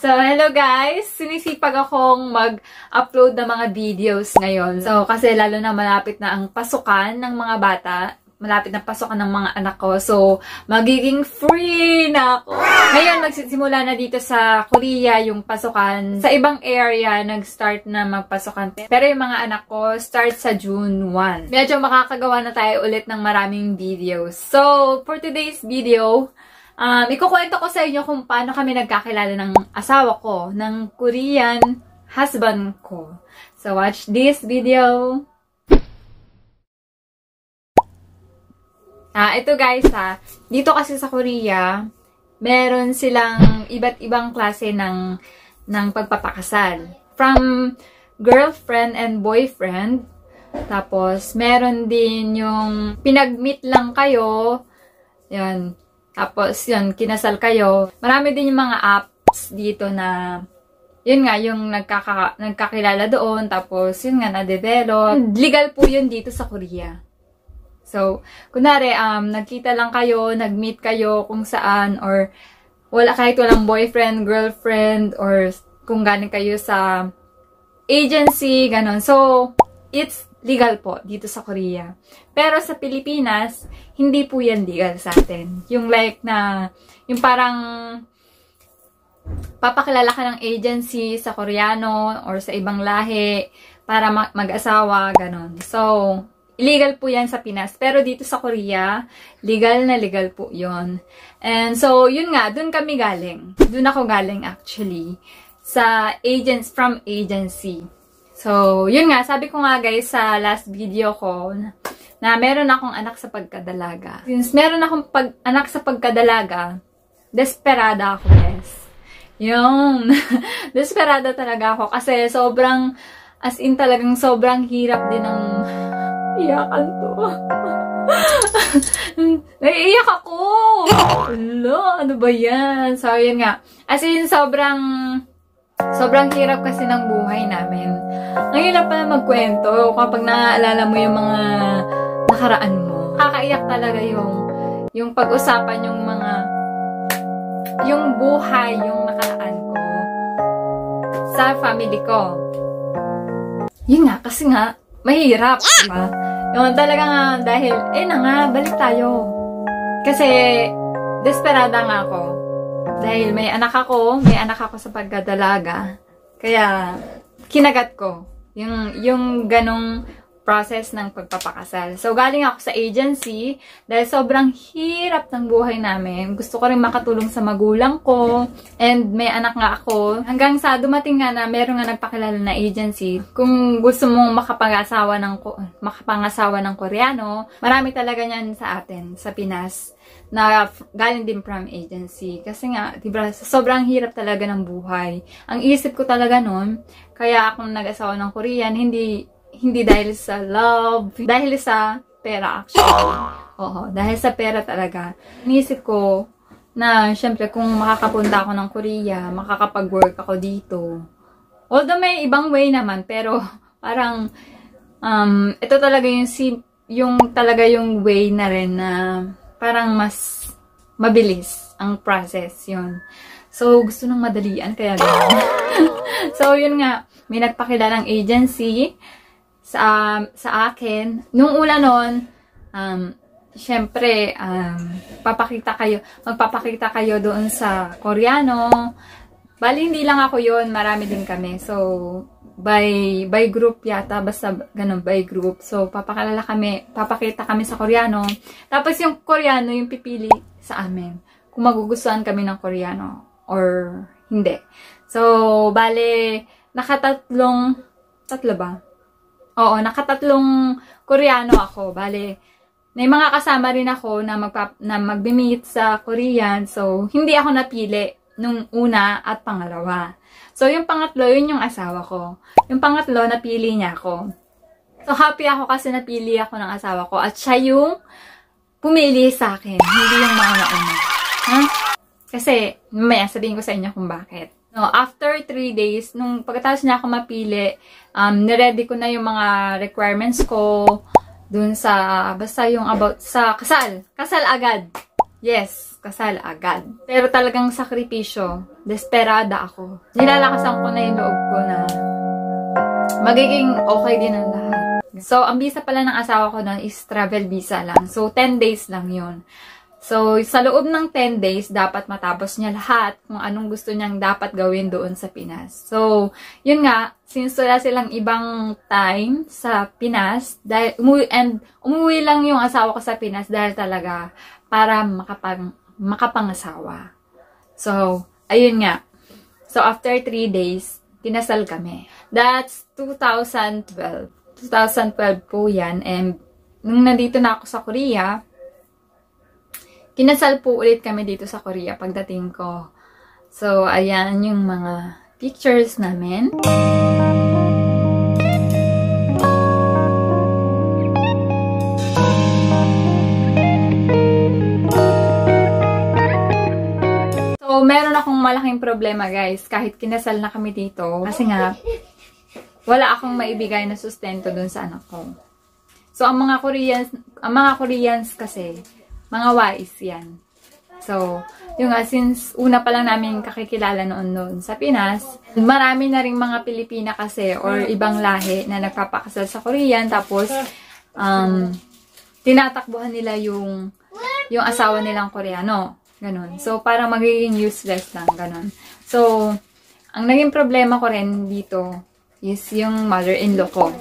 So, hello guys! Sinisipag akong mag-upload ng mga videos ngayon. So, kasi lalo na malapit na ang pasukan ng mga bata. Malapit na pasukan ng mga anak ko. So, magiging free na ako. Ngayon, magsisimula na dito sa Korea yung pasukan. Sa ibang area, nag-start na magpasukan. Pero yung mga anak ko, start sa June 1. Medyo makakagawa na tayo ulit ng maraming videos. So, for today's video, Um, ah, ikukwento ko sa inyo kung paano kami nagkakilala ng asawa ko, ng Korean husband ko. So, watch this video! Ah, ito guys ha. Dito kasi sa Korea, meron silang iba't ibang klase ng, ng pagpapakasal. From girlfriend and boyfriend, tapos meron din yung pinag-meet lang kayo, yan, tapos, yun, kinasal kayo. Marami din yung mga apps dito na, yun nga, yung nagkaka, nagkakilala doon. Tapos, yun nga, na-develop. Hmm. Legal po yun dito sa Korea. So, kunwari, um, nagkita lang kayo, nag-meet kayo kung saan, or wala kahit walang boyfriend, girlfriend, or kung galing kayo sa agency, ganun. So, it's legal po dito sa Korea. Pero sa Pilipinas, hindi po yan legal sa atin. Yung like na, yung parang papakilala ka ng agency sa Koreano or sa ibang lahi para mag-asawa, ganun. So, illegal po yan sa Pinas. Pero dito sa Korea, legal na legal po yon And so, yun nga, dun kami galing. Dun ako galing actually. Sa agents, from agency. So, yun nga, sabi ko nga guys sa last video ko, na meron akong anak sa pagkadalaga. Since meron akong pag anak sa pagkadalaga, desperada ako, guys. Yung, desperada talaga ako kasi sobrang, as in talagang sobrang hirap din ng iyakan to. Naiiyak ako! Hello, ano ba yan? So, yun nga. As in, sobrang, sobrang hirap kasi ng buhay namin. Ngayon hirap pala magkwento kapag naaalala mo yung mga pamamaraan mo. Kakaiyak talaga yung, yung pag-usapan yung mga, yung buhay, yung nakaraan ko sa family ko. Yun nga, kasi nga, mahirap, di ba? Yung talaga nga, dahil, eh na nga, balik tayo. Kasi, desperada nga ako. Dahil may anak ako, may anak ako sa pagkadalaga. Kaya, kinagat ko. Yung, yung ganong process ng pagpapakasal. So, galing ako sa agency dahil sobrang hirap ng buhay namin. Gusto ko rin makatulong sa magulang ko and may anak nga ako. Hanggang sa dumating nga na meron nga nagpakilala na agency. Kung gusto mong makapangasawa ng, makapangasawa ng Koreano, marami talaga niyan sa atin, sa Pinas na galing din from agency. Kasi nga, diba, sobrang hirap talaga ng buhay. Ang isip ko talaga noon, kaya akong nag-asawa ng Korean, hindi hindi dahil sa love, dahil sa pera actually. Ah. Oo, dahil sa pera talaga. Inisip ko na syempre kung makakapunta ako ng Korea, makakapag-work ako dito. Although may ibang way naman, pero parang um, ito talaga yung si yung talaga yung way na rin na parang mas mabilis ang process yon So, gusto ng madalian, kaya gano'n. so, yun nga, may nagpakilalang agency sa, um, sa akin. Nung una noon, um, syempre, um, papakita kayo, magpapakita kayo doon sa Koreano. Bali, hindi lang ako yon marami din kami. So, by, by group yata, basta ganun, by group. So, papakalala kami, papakita kami sa Koreano. Tapos yung Koreano, yung pipili sa amin. Kung magugustuhan kami ng Koreano or hindi. So, bale, nakatatlong, tatlo ba? Oo, nakatatlong Koreano ako. Bale, may mga kasama rin ako na, magpa, na magbi-meet sa Korean. So, hindi ako napili nung una at pangalawa. So, yung pangatlo, yun yung asawa ko. Yung pangatlo, napili niya ako. So, happy ako kasi napili ako ng asawa ko. At siya yung pumili sa akin. Hindi yung mga nauna. Huh? Kasi, mamaya sabihin ko sa inyo kung bakit. No, after 3 days, nung pagkatapos niya ako mapili, um, niready ko na yung mga requirements ko dun sa, basta yung about sa kasal. Kasal agad. Yes, kasal agad. Pero talagang sakripisyo. Desperada ako. Nilalakasan ko na yung loob ko na magiging okay din ang lahat. So, ang visa pala ng asawa ko noon is travel visa lang. So, 10 days lang yun. So, sa loob ng 10 days, dapat matapos niya lahat kung anong gusto niyang dapat gawin doon sa Pinas. So, yun nga, since wala silang ibang time sa Pinas, dahil, umuwi, and umuwi lang yung asawa ko sa Pinas dahil talaga para makapang, makapangasawa. So, ayun nga. So, after 3 days, kinasal kami. That's 2012. 2012 po yan. And nung nandito na ako sa Korea, kinasal po ulit kami dito sa Korea pagdating ko. So, ayan yung mga pictures namin. So, meron akong malaking problema guys. Kahit kinasal na kami dito. Kasi nga, wala akong maibigay na sustento dun sa anak ko. So, ang mga Koreans, ang mga Koreans kasi, mga wais yan. So, yung nga, since una pa lang namin kakikilala noon noon sa Pinas, marami na rin mga Pilipina kasi or ibang lahi na nagpapakasal sa Korean. Tapos, um, tinatakbuhan nila yung yung asawa nilang Koreano. Ganun. So, parang magiging useless lang. Ganun. So, ang naging problema ko rin dito is yung mother-in-law ko.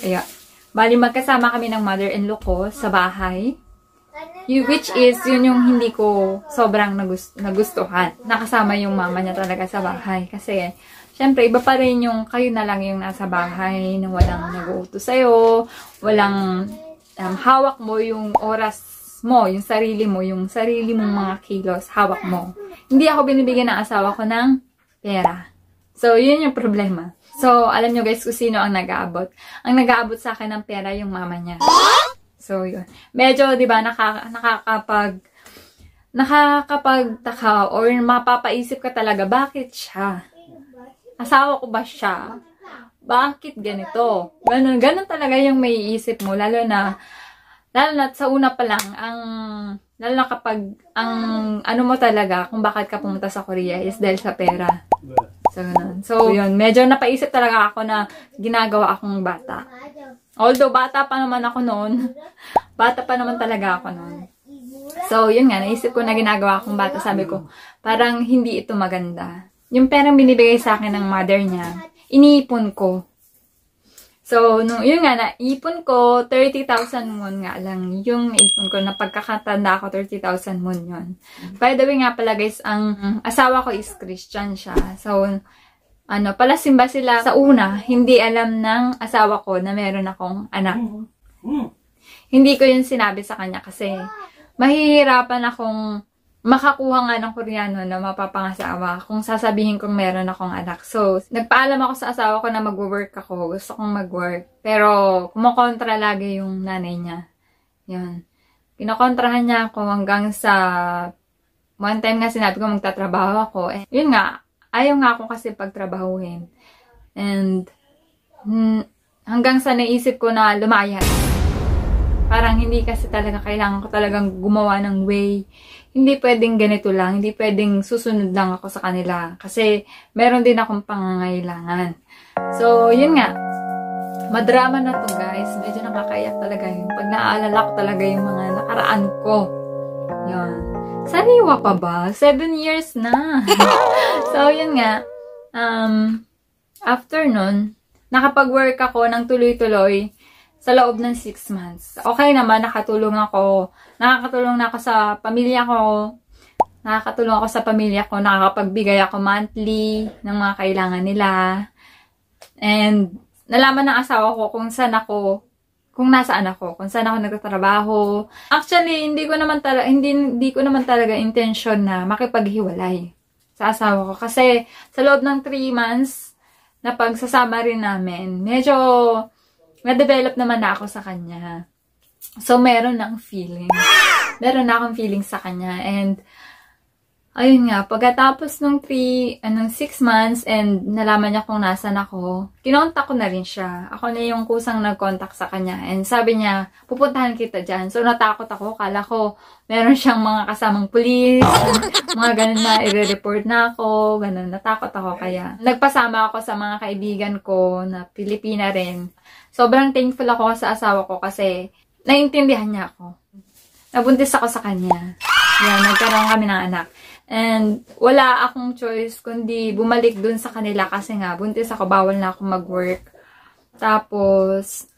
Kaya, bali magkasama kami ng mother-in-law ko sa bahay. You, which is, yun yung hindi ko sobrang nagust nagustuhan. Nakasama yung mama niya talaga sa bahay. Kasi, syempre, iba pa rin yung kayo na lang yung nasa bahay, na walang nag-uuto sa'yo, walang um, hawak mo yung oras mo, yung sarili mo, yung sarili mong mga kilos, hawak mo. Hindi ako binibigyan ng asawa ko ng pera. So, yun yung problema. So, alam nyo guys kung sino ang nag-aabot. Ang nag-aabot sa akin ng pera yung mama niya. So, yun. Medyo, di ba, nakaka, nakakapag, nakakapagtaka or mapapaisip ka talaga, bakit siya? Asawa ko ba siya? Bakit ganito? Ganun, ganun talaga yung may iisip mo. Lalo na, lalo na sa una pa lang, ang, lalo na kapag, ang ano mo talaga, kung bakit ka pumunta sa Korea is dahil sa pera. So, ganun. So, yun, medyo napaisip talaga ako na ginagawa akong bata. Although, bata pa naman ako noon. bata pa naman talaga ako noon. So, yun nga, naisip ko na ginagawa kong bata. Sabi ko, parang hindi ito maganda. Yung perang binibigay sa akin ng mother niya, iniipon ko. So, nung, yun nga, naipon ko, 30,000 won nga lang. Yung naipon ko, na pagkakatanda ko, 30,000 won yun. By the way nga pala guys, ang asawa ko is Christian siya. So, ano, palasimba sila sa una, hindi alam ng asawa ko na meron akong anak. Mm-hmm. Hindi ko yun sinabi sa kanya kasi mahihirapan akong makakuha nga ng Koreano na mapapangasawa kung sasabihin kong meron akong anak. So, nagpaalam ako sa asawa ko na mag-work ako. Gusto kong mag-work. Pero, kumokontra lagi yung nanay niya. Yun. Kinokontrahan niya ako hanggang sa one time nga sinabi ko magtatrabaho ako. Eh, yun nga, ayaw nga ako kasi pagtrabahuhin. And, hmm, hanggang sa naisip ko na lumaya. Parang hindi kasi talaga kailangan ko talagang gumawa ng way. Hindi pwedeng ganito lang. Hindi pwedeng susunod lang ako sa kanila. Kasi meron din akong pangangailangan. So, yun nga. Madrama na to guys. Medyo nakakayak talaga yung Pag naaalala ko talaga yung mga nakaraan ko yun. Sariwa pa ba? Seven years na. so, yun nga. Um, after nun, nakapag-work ako ng tuloy-tuloy sa loob ng 6 months. Okay naman, nakatulong ako. Nakakatulong na ako sa pamilya ko. Nakakatulong ako sa pamilya ko. Nakakapagbigay ako monthly ng mga kailangan nila. And nalaman ng asawa ko kung saan ako kung nasaan ako, kung saan ako nagtatrabaho. Actually, hindi ko naman talaga hindi, hindi ko naman talaga intention na makipaghiwalay sa asawa ko kasi sa loob ng 3 months na pagsasama rin namin, medyo na-develop naman na ako sa kanya. So, meron ng feeling. Meron na akong feeling sa kanya and ayun nga, pagkatapos nung 3, anong 6 months and nalaman niya kung nasan ako, kinontak ko na rin siya. Ako na yung kusang nag-contact sa kanya. And sabi niya, pupuntahan kita dyan. So natakot ako. Kala ko, meron siyang mga kasamang pulis, mga ganun na i-report na ako, ganun. Natakot ako kaya. Nagpasama ako sa mga kaibigan ko na Pilipina rin. Sobrang thankful ako sa asawa ko kasi naintindihan niya ako. Nabuntis ako sa kanya. Yan, nagkaroon kami ng anak. And wala akong choice kundi bumalik dun sa kanila kasi nga buntis ako, bawal na ako mag-work. Tapos,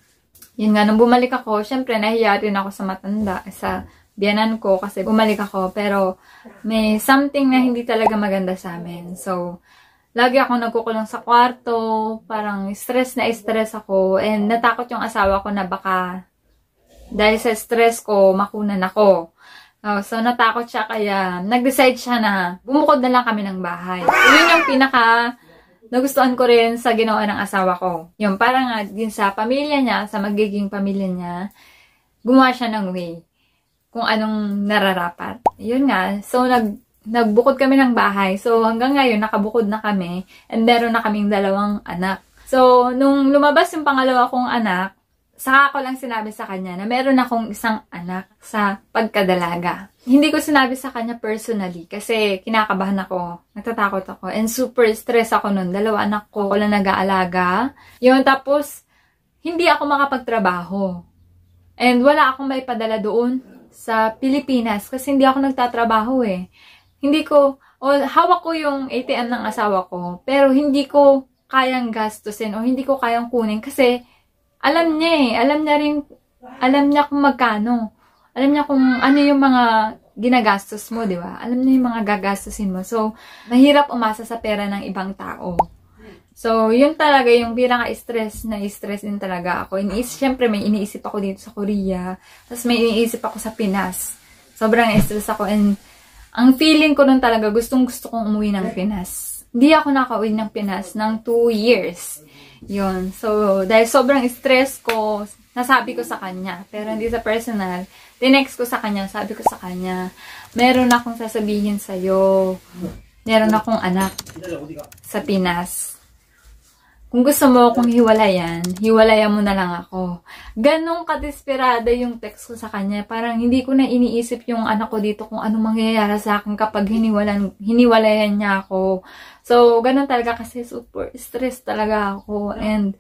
yun nga, nung bumalik ako, syempre nahiya rin ako sa matanda, sa biyanan ko kasi bumalik ako. Pero may something na hindi talaga maganda sa amin. So, lagi ako nagkukulong sa kwarto, parang stress na stress ako. And natakot yung asawa ko na baka dahil sa stress ko, makunan ako. Oh, so natakot siya kaya nag-decide siya na bumukod na lang kami ng bahay. yun yung pinaka nagustuhan ko rin sa ginawa ng asawa ko. Yung parang nga din sa pamilya niya, sa magiging pamilya niya, gumawa siya ng way kung anong nararapat. Yun nga, so nag nagbukod kami ng bahay. So hanggang ngayon nakabukod na kami and meron na kaming dalawang anak. So nung lumabas yung pangalawa kong anak, saka ko lang sinabi sa kanya na meron akong isang anak sa pagkadalaga. Hindi ko sinabi sa kanya personally kasi kinakabahan ako, natatakot ako, and super stress ako nun. Dalawa anak ko, wala nag-aalaga. Yun, tapos, hindi ako makapagtrabaho. And wala akong may padala doon sa Pilipinas kasi hindi ako nagtatrabaho eh. Hindi ko, o oh, hawak ko yung ATM ng asawa ko, pero hindi ko kayang gastusin o hindi ko kayang kunin kasi alam niya eh. Alam niya rin, alam niya kung magkano. Alam niya kung ano yung mga ginagastos mo, di ba? Alam niya yung mga gagastusin mo. So, mahirap umasa sa pera ng ibang tao. So, yun talaga yung pinaka-stress na stress din talaga ako. Iniisip, syempre, may iniisip ako dito sa Korea. Tapos may iniisip ako sa Pinas. Sobrang stress ako. And ang feeling ko nun talaga, gustong gusto kong umuwi ng Pinas. Hindi ako nakauwi ng Pinas ng 2 years. Yun. So, dahil sobrang stress ko, nasabi ko sa kanya. Pero hindi sa personal. Tinext ko sa kanya, sabi ko sa kanya, meron akong sasabihin sa'yo. Meron akong anak sa Pinas. Kung gusto mo akong hiwalayan, hiwalayan mo na lang ako. Ganon kadesperada yung text ko sa kanya. Parang hindi ko na iniisip yung anak ko dito kung ano mangyayari sa akin kapag hiniwalan, hiniwalayan niya ako. So, ganon talaga kasi super stressed talaga ako. And,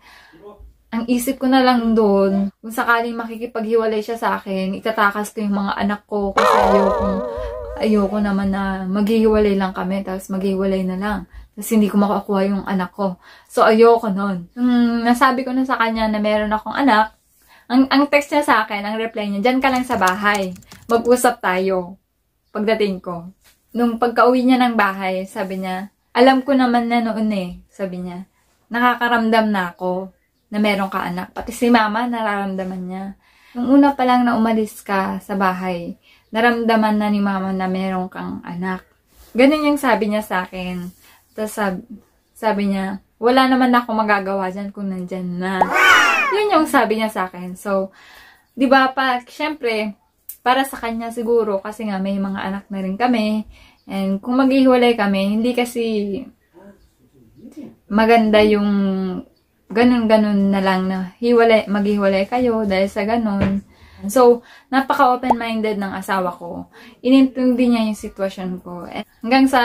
ang isip ko na lang doon, kung sakaling makikipaghiwalay siya sa akin, itatakas ko yung mga anak ko kasi ayoko, ayoko naman na maghihiwalay lang kami, tapos maghihiwalay na lang. Tapos hindi ko makukuha yung anak ko. So, ayoko nun. Nung nasabi ko na sa kanya na meron akong anak, ang, ang text niya sa akin, ang reply niya, dyan ka lang sa bahay. Mag-usap tayo. Pagdating ko. Nung pagka-uwi niya ng bahay, sabi niya, alam ko naman na noon eh, sabi niya, nakakaramdam na ako na meron ka anak. Pati si mama, nararamdaman niya. Nung una pa lang na umalis ka sa bahay, naramdaman na ni mama na meron kang anak. Ganun yung sabi niya sa akin. Tapos sabi, sabi niya, wala naman ako magagawa dyan kung nandyan na. Yun yung sabi niya sa akin. So, di ba, pa, syempre, para sa kanya siguro, kasi nga may mga anak na rin kami, and kung maghihiwalay kami, hindi kasi maganda yung ganun-ganun na lang na hiwalay, maghiwalay kayo dahil sa ganun. So, napaka-open-minded ng asawa ko. Inintindi niya yung sitwasyon ko. Hanggang sa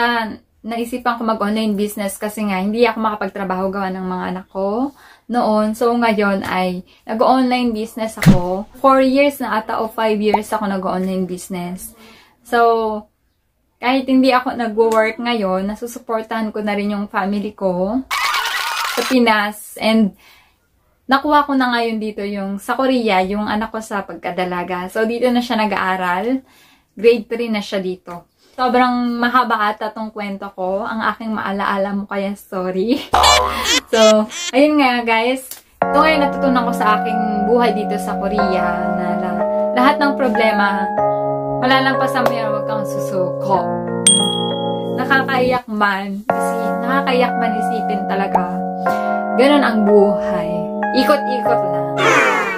naisipan ko mag-online business kasi nga hindi ako makapagtrabaho gawa ng mga anak ko noon. So ngayon ay nag-online business ako. 4 years na ata o 5 years ako nag-online business. So kahit hindi ako nagwo-work ngayon, nasusuportahan ko na rin yung family ko sa Pinas and nakuha ko na ngayon dito yung sa Korea, yung anak ko sa pagkadalaga. So dito na siya nag-aaral. Grade 3 na siya dito. Sobrang mahaba ata tong kwento ko. Ang aking maalaala mo kaya sorry. so, ayun nga guys. Ito ngayon natutunan ko sa aking buhay dito sa Korea na la- lahat ng problema malalampasan sa yan, huwag kang susuko. Nakakaiyak man, kasi nakakaiyak man isipin talaga. Ganun ang buhay. Ikot-ikot lang.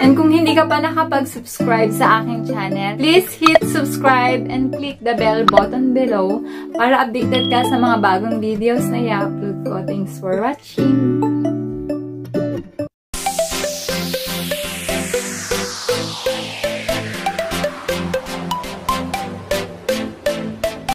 And kung hindi ka pa nakapag-subscribe sa aking channel, please hit subscribe and click the bell button below para updated ka sa mga bagong videos na i-upload ko. Thanks for watching!